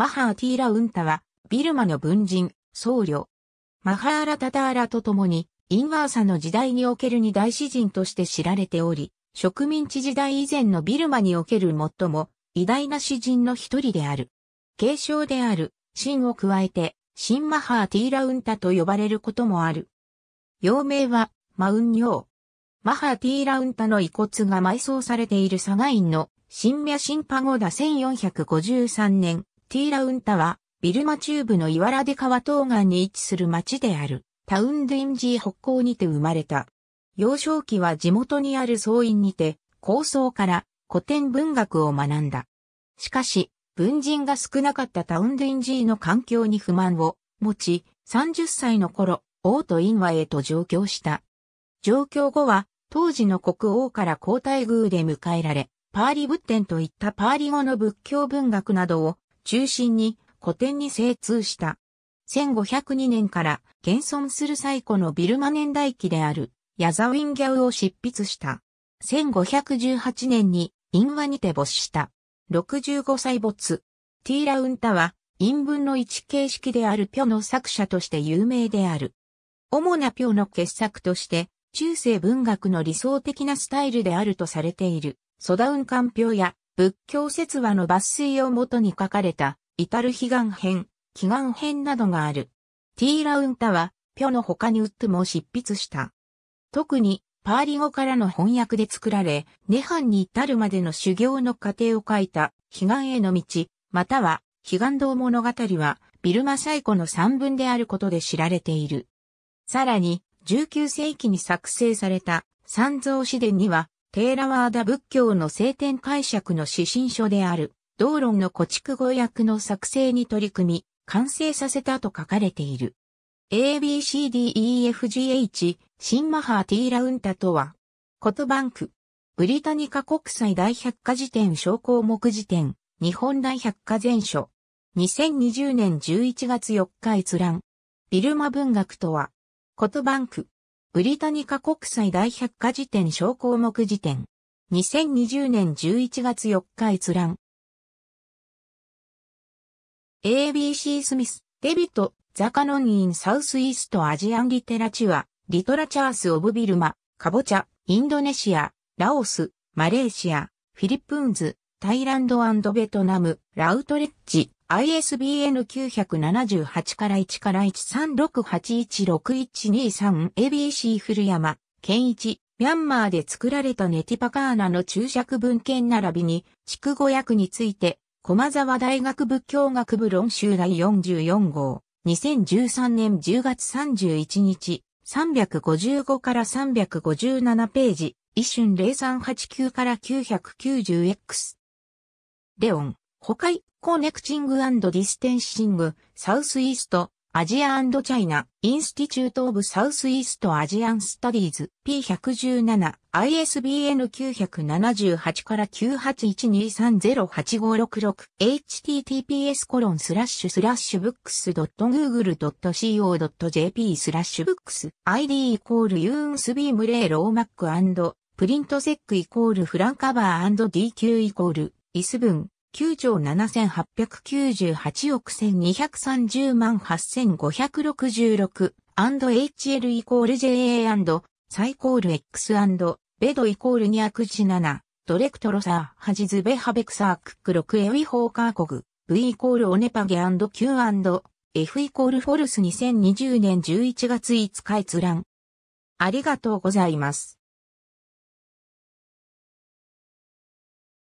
マハーティーラウンタは、ビルマの文人、僧侶。マハーラタターラと共に、インワーサの時代における二大詩人として知られており、植民地時代以前のビルマにおける最も偉大な詩人の一人である。継承である、シンを加えて、シンマハーティーラウンタと呼ばれることもある。幼名は、マウンヨウ。マハーティーラウンタの遺骨が埋葬されているサガインの、ンミャシンパゴダ1453年、ティーラウンタは、ビルマ中部のイワラデ川東岸に位置する町である、タウンデインジー北港にて生まれた。幼少期は地元にある僧院にて、高僧から古典文学を学んだ。しかし、文人が少なかったタウンデインジーの環境に不満を持ち、30歳の頃、王と院和へと上京した。上京後は、当時の国王から皇太宮で迎えられ、パーリ仏典といったパーリ語の仏教文学などを中心に古典に精通した。1502年から現存する最古のビルマ年代記であるヤザウィンギャウを執筆した。1518年に因和にて没した。65歳没。ティーラウンタは因文の一形式であるピョの作者として有名である。主なピョの傑作として中世文学の理想的なスタイルであるとされているソダウンカンピョや仏教説話の抜粋をもとに書かれた、至る悲願編、祈願編などがある。ティーラウンタは、ピョの他にウッドも執筆した。特に、パーリ語からの翻訳で作られ、涅槃に至るまでの修行の過程を書いた、悲願への道、または、悲願道物語は、ビルマ最古の三文であることで知られている。さらに、19世紀に作成された三蔵詩伝には、テーラワーダ仏教の聖典解釈の指針書である、道論の古畜語訳の作成に取り組み、完成させたと書かれている。ABCDEFGH、シンマハーティーラウンタとは、コトバンク、ブリタニカ国際大百科辞典小項目辞典、日本大百科全書、2020年11月4日閲覧、ビルマ文学とは、コトバンク、ブリタニカ国際大百科事典小項目辞典。2020年11月4日閲覧。ABC スミス、デビト、ザカノニーンサウスイーストアジアンリテラチュア、リトラチャースオブビルマ、カボチャ、インドネシア、ラオス、マレーシア、フィリップンズ、タイランドベトナム、ラウトレッジ、ISBN 978から1から1 3 6 8 1 6 1 2 3 ABC 古山、健一、ミャンマーで作られたネティパカーナの注釈文献並びに、畜語訳について、駒沢大学仏教学部論集第44号、2013年10月31日、355から357ページ、一瞬0389から 990X。レオン、ホカイコネクチングディステンシング、サウスイースト、アジアチャイナ、インスティチュート・オブ・サウスイースト・アジアン・スタディーズ、P117、ISBN 978から981230856 https コロンスラッシュスラッシュブックス .google.co.jp スラッシュブックス ID イコールユーンスビームレーローマックプリントセックイコールフランカバー &DQ イコールイスブン9兆7898億1230万8566 &HL イコール JA& サイコール X& ベドイコール2悪字7ドレクトロサーハジズベハベクサークック6エウィホーカーコグ V イコールオネパゲ &Q&F イコールフォルス2020年11月5日閲覧ありがとうございます。